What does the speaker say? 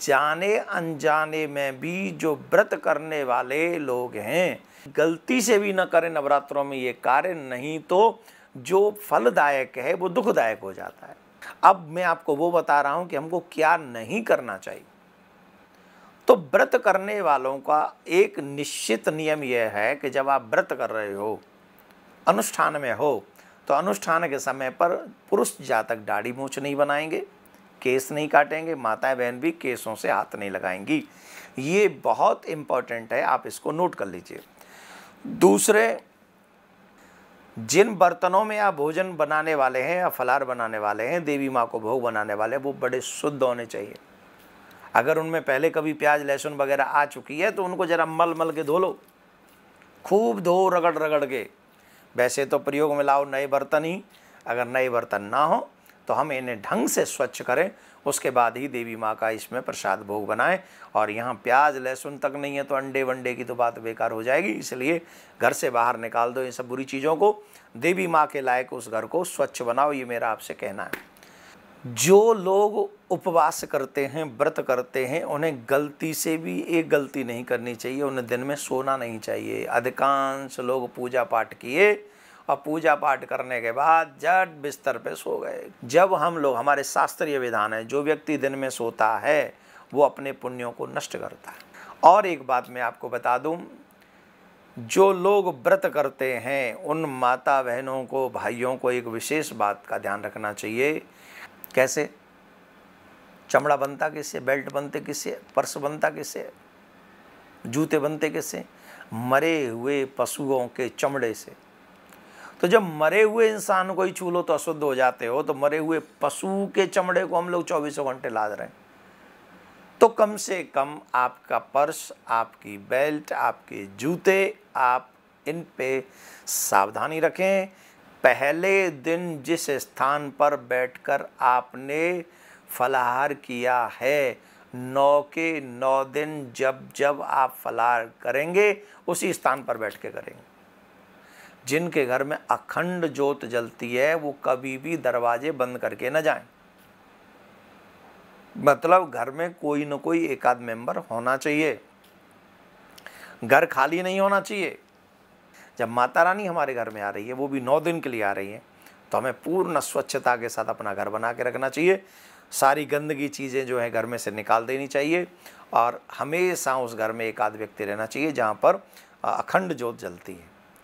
जाने अनजाने में भी जो व्रत करने वाले लोग हैं गलती से भी न करें नवरात्रों में ये कार्य नहीं तो जो फलदायक है वो दुखदायक हो जाता है अब मैं आपको वो बता रहा हूँ कि हमको क्या नहीं करना चाहिए तो व्रत करने वालों का एक निश्चित नियम यह है कि जब आप व्रत कर रहे हो अनुष्ठान में हो तो अनुष्ठान के समय पर पुरुष जातक दाढ़ी मूछ नहीं बनाएंगे केस नहीं काटेंगे माताएं बहन भी केसों से हाथ नहीं लगाएंगी ये बहुत इम्पॉर्टेंट है आप इसको नोट कर लीजिए दूसरे जिन बर्तनों में आप भोजन बनाने वाले हैं या फलार बनाने वाले हैं देवी माँ को भोग बनाने वाले वो बड़े शुद्ध होने चाहिए अगर उनमें पहले कभी प्याज लहसुन वगैरह आ चुकी है तो उनको ज़रा मल मल के धो लो खूब धो रगड़ रगड़ के वैसे तो प्रयोग में लाओ नए बर्तन ही अगर नए बर्तन ना हो तो हम इन्हें ढंग से स्वच्छ करें उसके बाद ही देवी माँ का इसमें प्रसाद भोग बनाएं और यहाँ प्याज लहसुन तक नहीं है तो अंडे वंडे की तो बात बेकार हो जाएगी इसलिए घर से बाहर निकाल दो इन सब बुरी चीज़ों को देवी माँ के लायक उस घर को स्वच्छ बनाओ ये मेरा आपसे कहना है जो लोग उपवास करते हैं व्रत करते हैं उन्हें गलती से भी एक गलती नहीं करनी चाहिए उन्हें दिन में सोना नहीं चाहिए अधिकांश लोग पूजा पाठ किए और पूजा पाठ करने के बाद जट बिस्तर पे सो गए जब हम लोग हमारे शास्त्रीय विधान है जो व्यक्ति दिन में सोता है वो अपने पुण्यों को नष्ट करता है और एक बात मैं आपको बता दूँ जो लोग व्रत करते हैं उन माता बहनों को भाइयों को एक विशेष बात का ध्यान रखना चाहिए कैसे चमड़ा बनता किससे बेल्ट बनते किससे पर्स बनता किससे जूते बनते किससे मरे हुए पशुओं के चमड़े से तो जब मरे हुए इंसान को ही छू लो तो अशुद्ध हो जाते हो तो मरे हुए पशु के चमड़े को हम लोग चौबीसों घंटे लाद रहे हैं तो कम से कम आपका पर्स आपकी बेल्ट आपके जूते आप इन पे सावधानी रखें पहले दिन जिस स्थान पर बैठकर आपने फलाहार किया है नौ के नौ दिन जब जब आप फलाहार करेंगे उसी स्थान पर बैठ के करेंगे जिनके घर में अखंड जोत जलती है वो कभी भी दरवाजे बंद करके ना जाएं मतलब घर में कोई ना कोई एक आध मेंबर होना चाहिए घर खाली नहीं होना चाहिए जब माता रानी हमारे घर में आ रही है वो भी नौ दिन के लिए आ रही है तो हमें पूर्ण स्वच्छता के साथ अपना घर बना के रखना चाहिए सारी गंदगी चीज़ें जो है घर में से निकाल देनी चाहिए और हमेशा उस घर में एक आध व्यक्ति रहना चाहिए जहाँ पर अखंड जोत जलती है